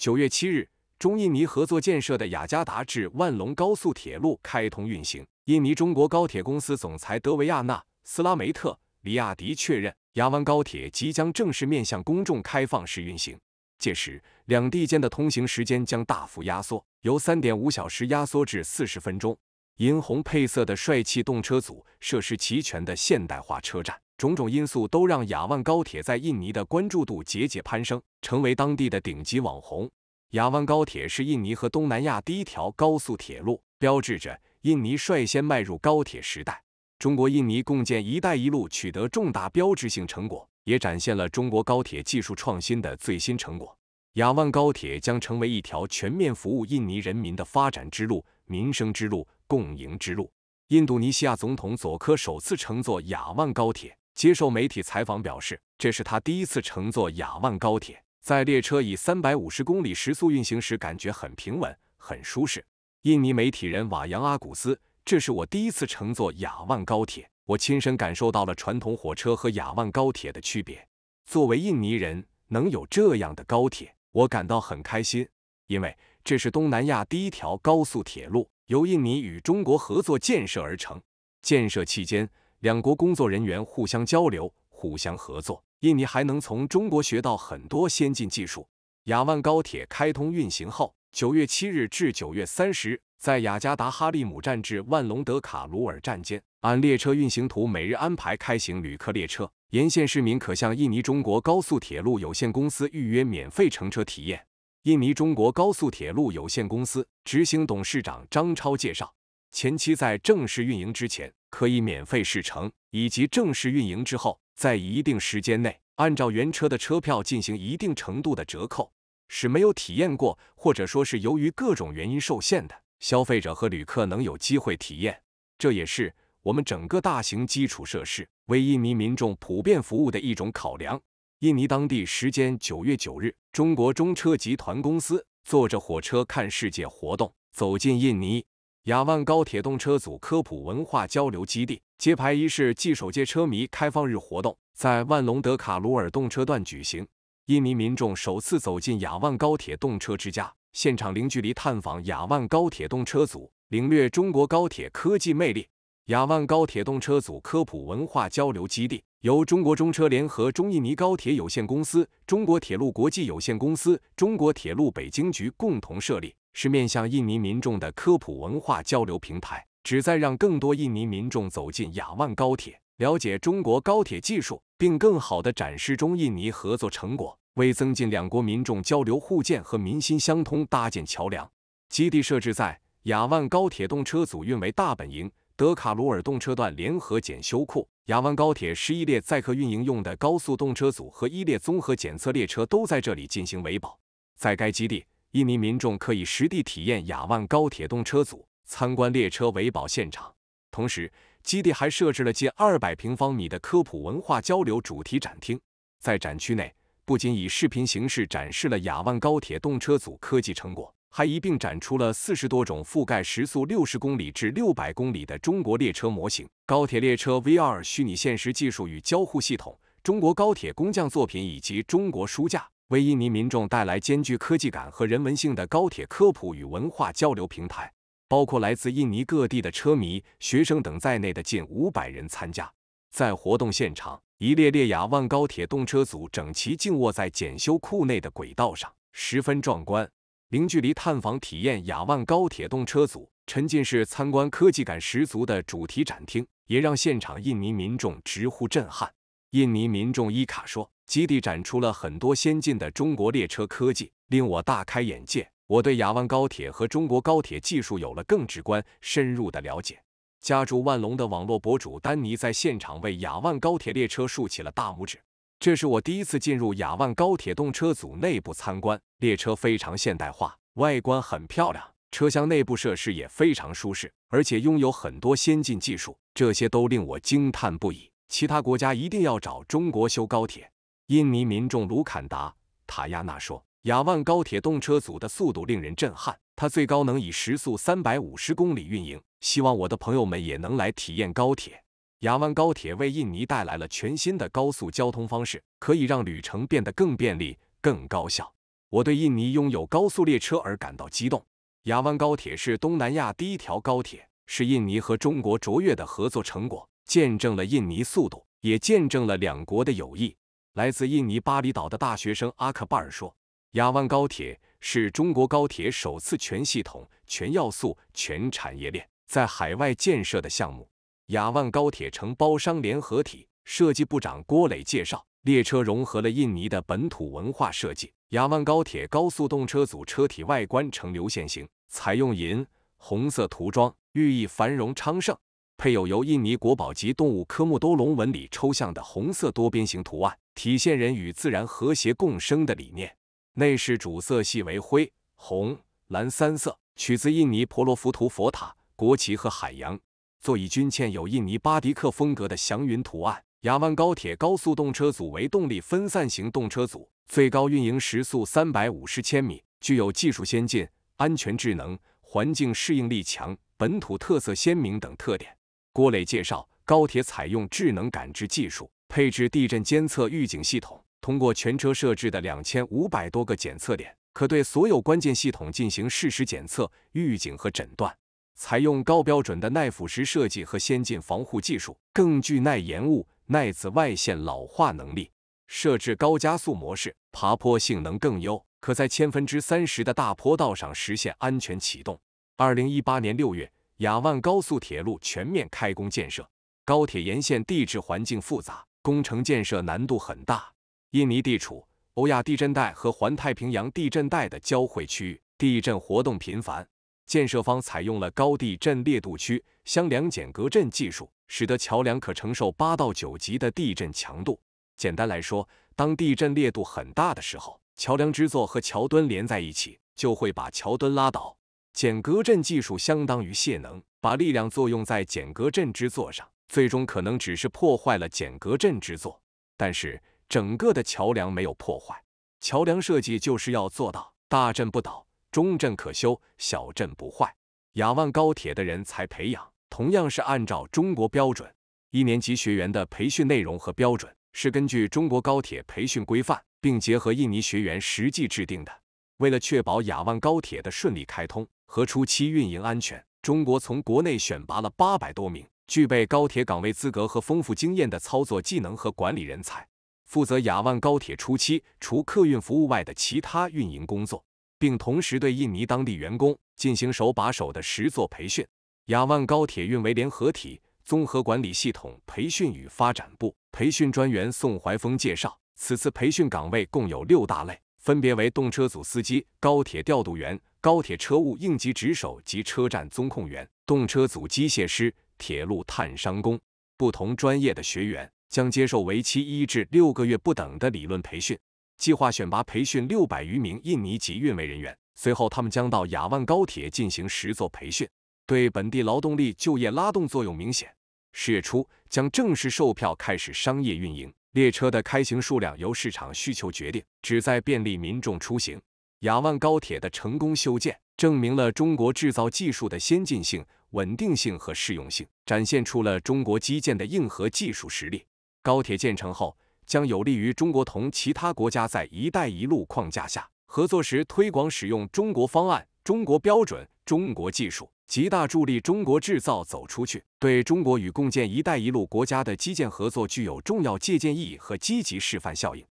九月七日，中印尼合作建设的雅加达至万隆高速铁路开通运行。印尼中国高铁公司总裁德维亚纳斯拉梅特里亚迪确认，雅湾高铁即将正式面向公众开放式运行，届时两地间的通行时间将大幅压缩，由三点五小时压缩至四十分钟。银红配色的帅气动车组，设施齐全的现代化车站，种种因素都让雅万高铁在印尼的关注度节节攀升，成为当地的顶级网红。雅万高铁是印尼和东南亚第一条高速铁路，标志着印尼率先迈入高铁时代。中国印尼共建“一带一路”取得重大标志性成果，也展现了中国高铁技术创新的最新成果。雅万高铁将成为一条全面服务印尼人民的发展之路、民生之路。共赢之路。印度尼西亚总统佐科首次乘坐雅万高铁，接受媒体采访表示，这是他第一次乘坐雅万高铁，在列车以三百五十公里时速运行时，感觉很平稳，很舒适。印尼媒体人瓦扬阿古斯，这是我第一次乘坐雅万高铁，我亲身感受到了传统火车和雅万高铁的区别。作为印尼人，能有这样的高铁，我感到很开心，因为这是东南亚第一条高速铁路。由印尼与中国合作建设而成。建设期间，两国工作人员互相交流、互相合作。印尼还能从中国学到很多先进技术。雅万高铁开通运行后，9月7日至9月30日，在雅加达哈利姆站至万隆德卡鲁尔站间，按列车运行图每日安排开行旅客列车。沿线市民可向印尼中国高速铁路有限公司预约免费乘车体验。印尼中国高速铁路有限公司执行董事长张超介绍，前期在正式运营之前可以免费试乘，以及正式运营之后，在一定时间内按照原车的车票进行一定程度的折扣，使没有体验过或者说是由于各种原因受限的消费者和旅客能有机会体验。这也是我们整个大型基础设施为印尼民众普遍服务的一种考量。印尼当地时间九月九日，中国中车集团公司“坐着火车看世界”活动走进印尼雅万高铁动车组科普文化交流基地，揭牌仪式暨首届车迷开放日活动在万隆德卡鲁尔动车段举行。印尼民众首次走进雅万高铁动车之家，现场零距离探访雅万高铁动车组，领略中国高铁科技魅力。雅万高铁动车组科普文化交流基地由中国中车联合中印尼高铁有限公司、中国铁路国际有限公司、中国铁路北京局共同设立，是面向印尼民众的科普文化交流平台，旨在让更多印尼民众走进雅万高铁，了解中国高铁技术，并更好地展示中印尼合作成果，为增进两国民众交流互鉴和民心相通搭建桥梁。基地设置在雅万高铁动车组运维大本营。德卡鲁尔动车段联合检修库，雅万高铁十一列载客运营用的高速动车组和一列综合检测列车都在这里进行维保。在该基地，印尼民众可以实地体验雅万高铁动车组，参观列车维保现场。同时，基地还设置了近二百平方米的科普文化交流主题展厅。在展区内，不仅以视频形式展示了雅万高铁动车组科技成果。还一并展出了四十多种覆盖时速六十公里至六百公里的中国列车模型、高铁列车 VR 虚拟现实技术与交互系统、中国高铁工匠作品以及中国书架，为印尼民众带来兼具科技感和人文性的高铁科普与文化交流平台。包括来自印尼各地的车迷、学生等在内的近五百人参加。在活动现场，一列列雅万高铁动车组整齐静卧在检修库内的轨道上，十分壮观。零距离探访体验雅万高铁动车组，沉浸式参观科技感十足的主题展厅，也让现场印尼民众直呼震撼。印尼民众伊卡说：“基地展出了很多先进的中国列车科技，令我大开眼界。我对雅万高铁和中国高铁技术有了更直观、深入的了解。”家住万隆的网络博主丹尼在现场为雅万高铁列车竖起了大拇指。这是我第一次进入雅万高铁动车组内部参观，列车非常现代化，外观很漂亮，车厢内部设施也非常舒适，而且拥有很多先进技术，这些都令我惊叹不已。其他国家一定要找中国修高铁。印尼民众卢坎达塔亚纳说：“雅万高铁动车组的速度令人震撼，它最高能以时速三百五十公里运营。希望我的朋友们也能来体验高铁。”雅湾高铁为印尼带来了全新的高速交通方式，可以让旅程变得更便利、更高效。我对印尼拥有高速列车而感到激动。雅湾高铁是东南亚第一条高铁，是印尼和中国卓越的合作成果，见证了印尼速度，也见证了两国的友谊。来自印尼巴厘岛的大学生阿克巴尔说：“雅湾高铁是中国高铁首次全系统、全要素、全产业链在海外建设的项目。”雅万高铁承包商联合体设计部长郭磊介绍，列车融合了印尼的本土文化设计。雅万高铁高速动车组车体外观呈流线型，采用银红色涂装，寓意繁荣昌盛，配有由印尼国宝级动物科莫多龙纹理抽象的红色多边形图案，体现人与自然和谐共生的理念。内饰主色系为灰、红、蓝三色，取自印尼婆罗浮屠佛塔、国旗和海洋。座椅均嵌有印尼巴迪克风格的祥云图案。雅万高铁高速动车组为动力分散型动车组，最高运营时速三百五十千米，具有技术先进、安全智能、环境适应力强、本土特色鲜明等特点。郭磊介绍，高铁采用智能感知技术，配置地震监测预警系统，通过全车设置的两千五百多个检测点，可对所有关键系统进行实时检测、预警和诊断。采用高标准的耐腐蚀设计和先进防护技术，更具耐盐雾、耐紫外线老化能力。设置高加速模式，爬坡性能更优，可在千分之三十的大坡道上实现安全启动。二零一八年六月，雅万高速铁路全面开工建设。高铁沿线地质环境复杂，工程建设难度很大。印尼地处欧亚地震带和环太平洋地震带的交汇区域，地震活动频繁。建设方采用了高地震烈度区箱梁减隔震技术，使得桥梁可承受八到九级的地震强度。简单来说，当地震烈度很大的时候，桥梁支座和桥墩连在一起，就会把桥墩拉倒。减隔震技术相当于泄能，把力量作用在减隔震支座上，最终可能只是破坏了减隔震支座，但是整个的桥梁没有破坏。桥梁设计就是要做到大震不倒。中镇可修，小镇不坏。雅万高铁的人才培养同样是按照中国标准，一年级学员的培训内容和标准是根据中国高铁培训规范，并结合印尼学员实际制定的。为了确保雅万高铁的顺利开通和初期运营安全，中国从国内选拔了八百多名具备高铁岗位资格和丰富经验的操作技能和管理人才，负责雅万高铁初期除客运服务外的其他运营工作。并同时对印尼当地员工进行手把手的实作培训。亚万高铁运维联合体综合管理系统培训与发展部培训专员宋怀峰介绍，此次培训岗位共有六大类，分别为动车组司机、高铁调度员、高铁车务应急值守及车站综控员、动车组机械师、铁路探伤工。不同专业的学员将接受为期一至六个月不等的理论培训。计划选拔培训六百余名印尼籍运维人员，随后他们将到雅万高铁进行实作培训，对本地劳动力就业拉动作用明显。十月初将正式售票，开始商业运营。列车的开行数量由市场需求决定，旨在便利民众出行。雅万高铁的成功修建，证明了中国制造技术的先进性、稳定性和适用性，展现出了中国基建的硬核技术实力。高铁建成后。将有利于中国同其他国家在“一带一路”框架下合作时推广使用中国方案、中国标准、中国技术，极大助力中国制造走出去，对中国与共建“一带一路”国家的基建合作具有重要借鉴意义和积极示范效应。